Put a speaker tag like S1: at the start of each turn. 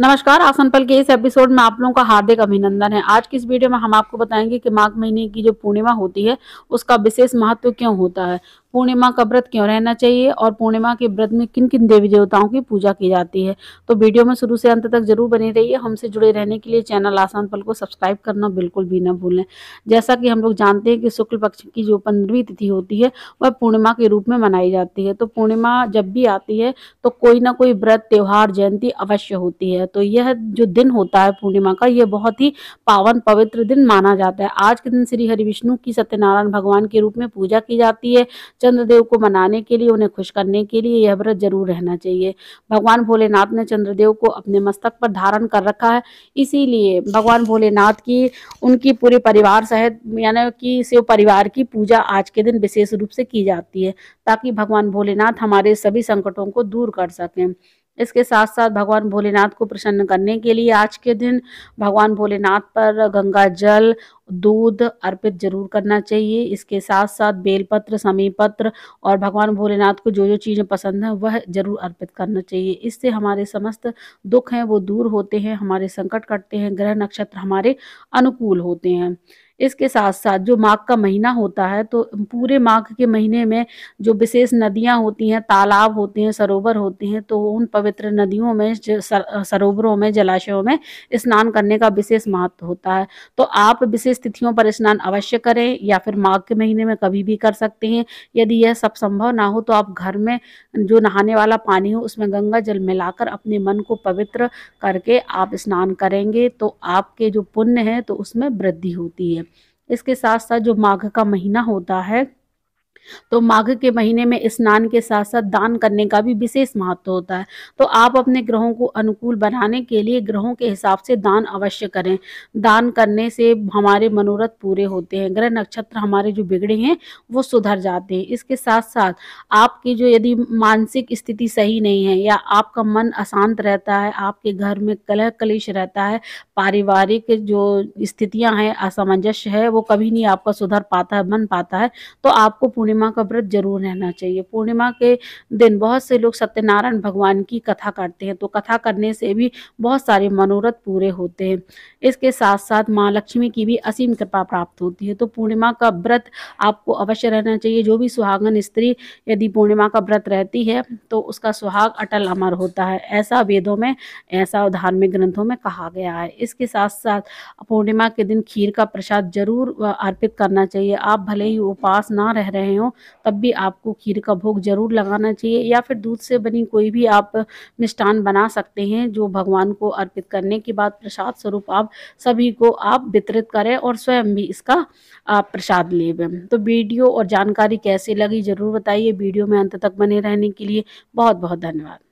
S1: नमस्कार आसनपल के इस एपिसोड में आप लोगों का हार्दिक अभिनंदन है आज की इस वीडियो में हम आपको बताएंगे कि माघ महीने की जो पूर्णिमा होती है उसका विशेष महत्व क्यों होता है पूर्णिमा का व्रत क्यों रहना चाहिए और पूर्णिमा के व्रत में किन किन देवी देवताओं की पूजा की जाती है तो वीडियो में शुरू से अंत तक जरूर बने रहिए हमसे जुड़े रहने के लिए चैनल आसान पल को सब्सक्राइब करना बिल्कुल भी ना भूलें जैसा कि हम लोग जानते हैं कि शुक्ल पक्ष की जो पंद्रहवीं तिथि होती है वह पूर्णिमा के रूप में मनाई जाती है तो पूर्णिमा जब भी आती है तो कोई ना कोई व्रत त्यौहार जयंती अवश्य होती है तो यह जो दिन होता है पूर्णिमा का यह बहुत ही पावन पवित्र दिन माना जाता है आज के दिन श्री हरि विष्णु की सत्यनारायण भगवान के रूप में पूजा की जाती है चंद्रदेव को मनाने के लिए उन्हें खुश करने के लिए यह व्रत जरूर रहना चाहिए भगवान भोलेनाथ ने चंद्रदेव को अपने मस्तक पर धारण कर रखा है इसीलिए भगवान भोलेनाथ की उनकी पूरे परिवार सहित यानी कि शिव परिवार की पूजा आज के दिन विशेष रूप से की जाती है ताकि भगवान भोलेनाथ हमारे सभी संकटों को दूर कर सकें इसके साथ साथ भगवान भोलेनाथ को प्रसन्न करने के लिए आज के दिन भगवान भोलेनाथ पर गंगा जल दूध अर्पित जरूर करना चाहिए इसके साथ साथ बेलपत्र समी पत्र और भगवान भोलेनाथ को जो जो चीज़ें पसंद हैं वह जरूर अर्पित करना चाहिए इससे हमारे समस्त दुख हैं वो दूर होते हैं हमारे संकट कटते हैं ग्रह नक्षत्र हमारे अनुकूल होते हैं इसके साथ साथ जो माघ का महीना होता है तो पूरे माघ के महीने में जो विशेष नदियाँ होती हैं तालाब होते हैं सरोवर होते हैं तो उन पवित्र नदियों में सरोवरों में जलाशयों में स्नान करने का विशेष महत्व होता है तो आप विशेष तिथियों पर स्नान अवश्य करें या फिर माघ के महीने में कभी भी कर सकते हैं यदि यह सब संभव ना हो तो आप घर में जो नहाने वाला पानी हो उसमें गंगा जल मिलाकर अपने मन को पवित्र करके आप स्नान करेंगे तो आपके जो पुण्य है तो उसमें वृद्धि होती है इसके साथ साथ जो माघ का महीना होता है तो माघ के महीने में स्नान के साथ साथ दान करने का भी विशेष महत्व होता है तो आप अपने ग्रहों को अनुकूल बनाने के लिए ग्रहों के हिसाब से दान अवश्य करें दान करने से हमारे मनोरथ पूरे होते हैं ग्रह नक्षत्र हमारे जो बिगड़े हैं वो सुधर जाते हैं इसके साथ साथ आपकी जो यदि मानसिक स्थिति सही नहीं है या आपका मन अशांत रहता है आपके घर में कलह कलेश रहता है पारिवारिक जो स्थितियां हैं असमंजस है वो कभी नहीं आपका सुधर पाता है बन पाता है तो आपको पुण्य पूर्णिमा का व्रत जरूर रहना चाहिए पूर्णिमा के दिन बहुत से लोग सत्यनारायण भगवान की कथा करते हैं तो कथा करने से भी बहुत सारे मनोरथ पूरे होते हैं इसके साथ साथ माँ लक्ष्मी की भी असीम कृपा प्राप्त होती है तो पूर्णिमा का व्रत आपको अवश्य रहना चाहिए जो भी सुहागन स्त्री यदि पूर्णिमा का व्रत रहती है तो उसका सुहाग अटल अमर होता है ऐसा वेदों में ऐसा धार्मिक ग्रंथों में कहा गया है इसके साथ साथ पूर्णिमा के दिन खीर का प्रसाद जरूर अर्पित करना चाहिए आप भले ही उपास ना रह रहे हो हो तब भी आपको खीर का भोग जरूर लगाना चाहिए या फिर दूध से बनी कोई भी आप मिष्ठान बना सकते हैं जो भगवान को अर्पित करने के बाद प्रसाद स्वरूप आप सभी को आप वितरित करें और स्वयं भी इसका आप प्रसाद ले तो वीडियो और जानकारी कैसे लगी ज़रूर बताइए वीडियो में अंत तक बने रहने के लिए बहुत बहुत धन्यवाद